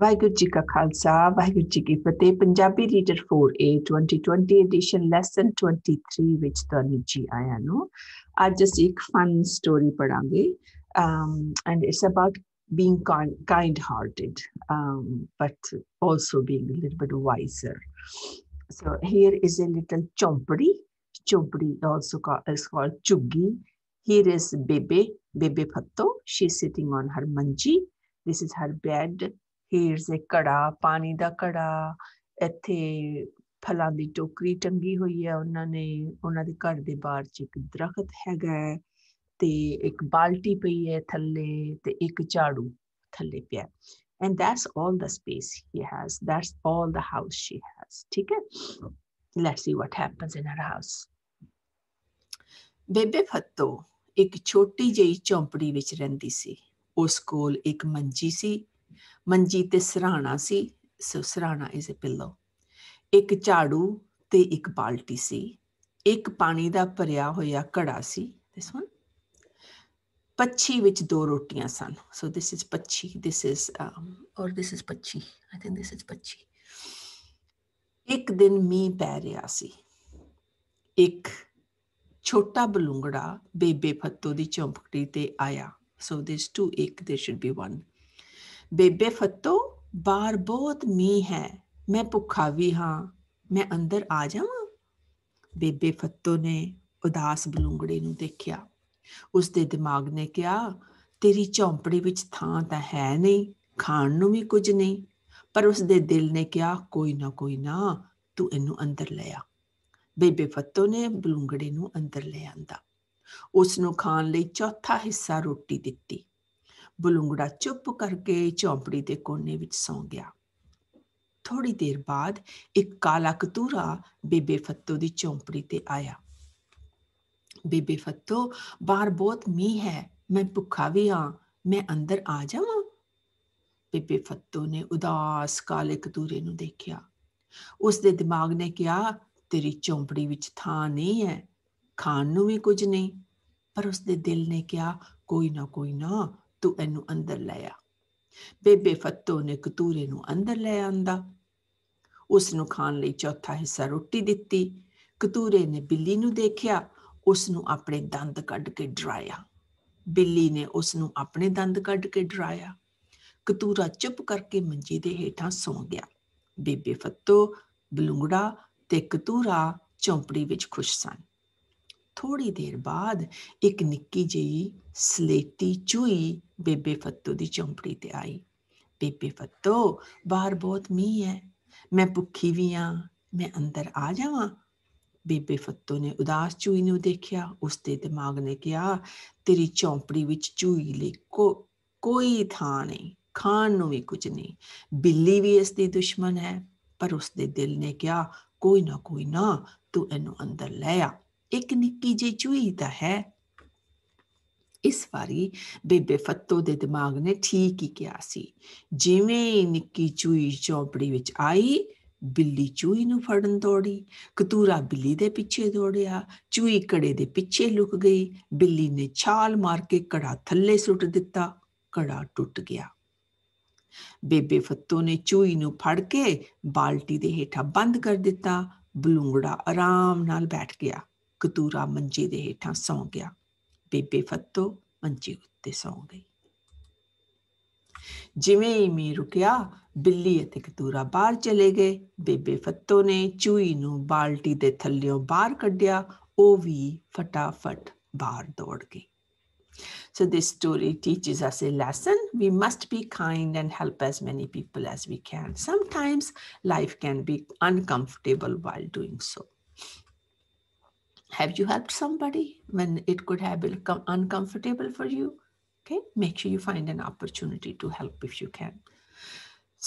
ਵਾਹਿਗੁਰੂ ਜੀ ਕਾ ਖਾਲਸਾ ਵਾਹਿਗੁਰੂ ਜੀ ਕੀ ਫਤਿਹ 4A 2020 edition, Lesson 23 which ਤੁਹਾਨੂੰ ਜੀ ਆਇਆਂ ਨੂੰ ਅੱਜ ਅਸੀਂ ਇੱਕ fun story and it's about being kind, kind hearted um, but also being a little bit wiser so here is a little chompri chompri also is called chuggi here is baby, baby pato. she's sitting on her manji this is her bed here's ਇੱਕ ਘੜਾ ਪਾਣੀ ਦਾ ਘੜਾ ਇੱਥੇ ਫਲਾਂ ਦੀ ਟੋਕਰੀ ਟੰਗੀ ਹੋਈ ਹੈ ਉਹਨਾਂ ਨੇ ਉਹਨਾਂ ਦੇ ਘਰ ਦੇ ਬਾਹਰ 'ਚ ਇੱਕ ਦਰਖਤ ਹੈਗਾ ਤੇ ਇੱਕ ਬਾਲਟੀ ਪਈ ਹੈ ਥੱਲੇ ਤੇ ਇੱਕ ਝਾੜੂ ਥੱਲੇ ਪਿਆ and that's all the space she has that's all the house she has ਠੀਕ ਹੈ let's see what happens in her house Bebe Fatto ਇੱਕ ਛੋਟੀ ਜਿਹੀ ਝੌਂਪੜੀ ਵਿੱਚ ਰਹਿੰਦੀ ਸੀ ਉਸ ਕੋਲ ਇੱਕ ਮੰਜੀ ਸੀ ਮੰਜੀ ਤੇ ਸਰਾਣਾ ਸੀ ਸੋ ਸਰਾਣਾ ਇਜ਼ ਅ ਪਿਲੋ ਇੱਕ ਝਾੜੂ ਤੇ ਇੱਕ ਬਾਲਟੀ ਸੀ ਇੱਕ ਪਾਣੀ ਦਾ ਭਰਿਆ ਹੋਇਆ ਘੜਾ ਸੀ ਦਿਸ ਵਨ ਪੱਛੀ ਵਿੱਚ ਦੋ ਰੋਟੀਆਂ ਸਨ ਸੋ ਦਿਸ is ਪੱਛੀ this is or this is ਪੱਛੀ ਆਈ ਥਿੰਕ ਦਿਸ ਇਜ਼ ਪੱਛੀ ਇੱਕ ਦਿਨ ਮੀਂਹ ਪੈ ਰਿਹਾ ਸੀ ਇੱਕ ਛੋਟਾ ਬਲੂੰਗੜਾ ਬੇਬੇ ਫੱਤੋ ਦੀ ਚੌਂਪੜੀ ਤੇ ਆਇਆ ਸੋ ਦਿਸ ਟੂ ਇੱਕ ਦੇ ਸ਼ੁੱਡ ਬੀ ਵਨ ਬੇਬੇ ਫੱਤੋ ਬਾਰ ਬਹੁਤ ਮੀ ਹੈ ਮੈਂ ਭੁੱਖਾ ਵੀ ਹਾਂ ਮੈਂ ਅੰਦਰ ਆ ਜਾਵਾਂ ਬੇਬੇ ਫੱਤੋ ਨੇ ਉਦਾਸ ਬਲੂੰਗੜੇ ਨੂੰ ਦੇਖਿਆ ਉਸ ਦੇ ਦਿਮਾਗ ਨੇ ਕਿਹਾ ਤੇਰੀ ਝੌਂਪੜੀ ਵਿੱਚ ਥਾਂ ਤਾਂ ਹੈ ਨਹੀਂ ਖਾਣ ਨੂੰ ਵੀ ਕੁਝ ਨਹੀਂ ਪਰ ਉਸ ਦੇ ਦਿਲ ਨੇ ਕਿਹਾ ਕੋਈ ਨਾ ਕੋਈ ਨਾ ਤੂੰ ਇਹਨੂੰ ਅੰਦਰ ਲੈ ਆ ਬੇਬੇ ਫੱਤੋ ਨੇ ਬਲੂੰਗੜੇ ਨੂੰ ਅੰਦਰ ਲੈ ਆਂਦਾ ਉਸ ਨੂੰ ਖਾਣ ਲਈ ਚੌਥਾ ਹਿੱਸਾ ਰੋਟੀ ਦਿੱਤੀ ਬਲੂੰਗੜਾ ਚੁੱਪ ਕਰਕੇ ਝੌਂਪੜੀ ਦੇ ਕੋਨੇ ਵਿੱਚ ਸੌਂ ਗਿਆ ਥੋੜੀ ਦੇਰ ਬਾਅਦ ਇੱਕ ਕਾਲਾ ਕਤੂਰਾ ਬੇਬੇ ਫੱਤੋ ਦੀ ਝੌਂਪੜੀ ਤੇ ਆਇਆ ਬੇਬੇ ਫੱਤੋ ਬਾਹਰ ਬਹੁਤ ਮੀਂਹ ਹੈ ਮੈਂ ਭੁੱਖਾ ਵੀ ਹਾਂ ਮੈਂ ਅੰਦਰ ਆ ਜਾਵਾਂ ਬੇਬੇ ਫੱਤੋ ਨੇ ਉਦਾਸ ਕਾਲੇ ਕਤੂਰੇ ਨੂੰ ਦੇਖਿਆ ਉਸ ਦੇ ਦਿਮਾਗ ਨੇ ਕਿਹਾ ਤੇਰੀ ਝੌਂਪੜੀ ਵਿੱਚ ਥਾਂ ਨਹੀਂ ਹੈ ਖਾਣ ਨੂੰ ਵੀ ਕੁਝ ਨਹੀਂ ਪਰ ਉਸ ਦੇ ਦਿਲ ਨੇ ਕਿਹਾ ਕੋਈ ਨਾ ਕੋਈ ਨਾ ਤੂੰ ਇਹਨੂੰ ਅੰਦਰ ਲੈ ਆ ਬੇਬੇ ਫੱਤੋ ਨੇ ਕਤੂਰੇ ਨੂੰ ਅੰਦਰ ਲੈ ਆਂਦਾ ਉਸ ਨੂੰ ਖਾਣ ਲਈ ਚੌਥਾ ਹਿੱਸਾ ਰੋਟੀ ਦਿੱਤੀ ਕਤੂਰੇ ਨੇ ਬਿੱਲੀ ਨੂੰ ਦੇਖਿਆ ਉਸ ਨੂੰ ਆਪਣੇ ਦੰਦ ਕੱਢ ਕੇ ਡਰਾਇਆ ਬਿੱਲੀ ਨੇ ਉਸ ਨੂੰ ਆਪਣੇ ਦੰਦ ਕੱਢ ਕੇ ਡਰਾਇਆ ਕਤੂਰਾ ਚੁੱਪ ਕਰਕੇ ਮੰਜੀ ਦੇ ਹੇਠਾਂ ਸੌਂ ਗਿਆ ਬੇਬੇ ਫੱਤੋ ਬਲੂੰਗੜਾ ਤੇ ਕਤੂਰਾ ਚੌਂਪੜੀ ਵਿੱਚ ਖੁਸ਼ ਸਨ ਥੋੜੀ ਦੇਰ ਬਾਅਦ ਇੱਕ ਨਿੱਕੀ ਜਿਹੀ ਸਲੇਟੀ ਚੂਈ ਬੇਬੇ ਫੱਤੂ ਦੀ ਚੌਂਪੜੀ ਤੇ ਆਈ ਬੇਬੇ ਫੱਤੂ ਬਾਹਰ ਬਹੁਤ ਮੀਂਹ ਹੈ ਮੈਂ ਭੁੱਖੀ ਵੀ ਆ ਮੈਂ ਅੰਦਰ ਆ ਜਾਵਾਂ ਬੇਬੇ ਫੱਤੂ ਨੇ ਉਦਾਸ ਚੂਈ ਨੂੰ ਦੇਖਿਆ ਉਸ ਦੇ ਦਿਮਾਗ ਨੇ ਕਿਹਾ ਤੇਰੀ ਚੌਂਪੜੀ ਵਿੱਚ ਚੂਈ ਲਈ ਕੋਈ ਥਾਂ ਨਹੀਂ ਖਾਣ ਨੂੰ ਵੀ ਕੁਝ ਨਹੀਂ ਬਿੱਲੀ ਵੀ ਇਸ ਦੀ ਦੁਸ਼ਮਣ ਹੈ ਪਰ ਉਸ ਦੇ ਦਿਲ ਨੇ ਕਿਹਾ ਕੋਈ ਨਾ ਕੋਈ ਨਾ ਤੂੰ ਇਹਨੂੰ ਅੰਦਰ ਲੈ ਆ ਇੱਕ ਨਿੱਕੀ ਜਿਹੀ ਚੂਹੀ ਤਾਂ ਹੈ ਇਸ ਵਾਰੀ ਬੇਬੇ ਫੱਤੋ ਦੇ ਦਿਮਾਗ ਨੇ ਠੀਕ ਹੀ ਕਿਹਾ ਸੀ ਜਿਵੇਂ ਨਿੱਕੀ ਚੂਹੀ ਚੌਪੜੀ ਵਿੱਚ ਆਈ ਬਿੱਲੀ ਚੂਹੀ ਨੂੰ ਫੜਨ ਦੌੜੀ ਕਤੂਰਾ ਬਿੱਲੀ ਦੇ ਪਿੱਛੇ ਦੌੜਿਆ ਚੂਹੀ ਕੜੇ ਦੇ ਪਿੱਛੇ ਲੁਕ ਗਈ ਬਿੱਲੀ ਨੇ ਛਾਲ ਮਾਰ ਕੇ ਕੜਾ ਥੱਲੇ ਸੁੱਟ ਦਿੱਤਾ ਕੜਾ ਟੁੱਟ ਗਿਆ ਬੇਬੇ ਫੱਤੋ ਨੇ ਚੂਹੀ ਨੂੰ ਫੜ ਕੇ ਬਾਲਟੀ ਦੇ ਹੇਠਾਂ ਬੰਦ ਕਰ ਦਿੱਤਾ ਬਲੂੰਗੜਾ ਆਰਾਮ ਨਾਲ ਬੈਠ ਗਿਆ ਕਤੂਰਾ ਮੰਜੇ ਦੇ ਹੇਠਾਂ ਸੌਂ ਗਿਆ ਬੇਬੇ ਫੱਤੋ ਮੰਜੇ ਉੱਤੇ ਸੌਂ ਗਈ ਜਿਵੇਂ ਹੀ ਮੀ ਰੁਕਿਆ ਬਿੱਲੀ ਅਤੇ ਕਤੂਰਾ ਬਾਹਰ ਚਲੇ ਗਏ ਬੇਬੇ ਫੱਤੋ ਨੇ ਚੂਈ ਨੂੰ ਬਾਲਟੀ ਦੇ ਥੱਲਿਓਂ ਬਾਹਰ ਕੱਢਿਆ ਉਹ ਵੀ ਫਟਾਫਟ ਬਾਹਰ ਦੌੜ ਗਈ So this story teaches us a lesson. We must be kind and help as many people as we can. Sometimes life can be uncomfortable while doing so. have you helped somebody when it could have become uncomfortable for you okay make sure you find an opportunity to help if you can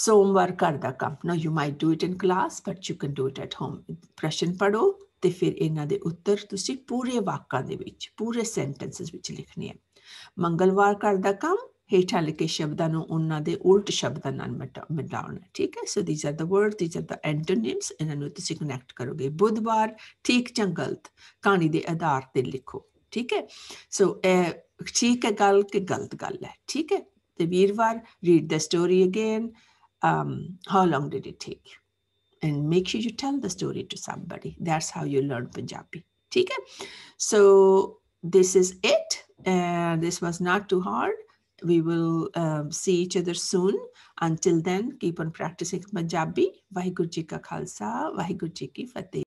So घर का ਕੰਮ ਨਾ you might do it in class but you can do it at home ਪ੍ਰਸ਼ਨ ਪੜੋ ਤੇ ਫਿਰ ਇਹਨਾਂ ਦੇ ਉੱਤਰ ਤੁਸੀਂ ਪੂਰੇ ਵਾਕਾਂ ਦੇ ਵਿੱਚ ਪੂਰੇ ਸੈਂਟੈਂਸਸ ਵਿੱਚ ਲਿਖਣੇ ਆ ਮੰਗਲਵਾਰ ਘਰ ਦਾ ਕੰਮ ਹੇਠਾਂ ਲਿਖੇ ਸ਼ਬਦਾਂ ਨੂੰ ਉਹਨਾਂ ਦੇ ਉਲਟ ਸ਼ਬਦਾਂ ਨਾਲ ਮਿਲਾਉਣਾ ਠੀਕ ਹੈ so these are the word these are the antonyms ਇਹਨਾਂ ਨੂੰ ਤੁਸੀਂ ਕਨੈਕਟ ਕਰੋਗੇ ਬੁੱਧਵਾਰ ਠੀਕ ਜਾਂ ਗਲਤ ਕਹਾਣੀ ਦੇ ਆਧਾਰ ਤੇ ਲਿਖੋ ਠੀਕ ਹੈ ਸੋ ਇਹ ਠੀਕ ਹੈ ਗੱਲ ਕਿ ਗਲਤ ਗੱਲ ਹੈ ਠੀਕ ਹੈ ਤੇ ਵੀਰਵਾਰ read the story again um how long did it take you and make sure you tell the story to somebody that's how you learn punjabi ठीक है so this is it and this was not too hard we will um, see each other soon. Until then, keep on practicing Punjabi. Vaheguru Ji Ka Khalsa, Vaheguru Ji Ki Fateh.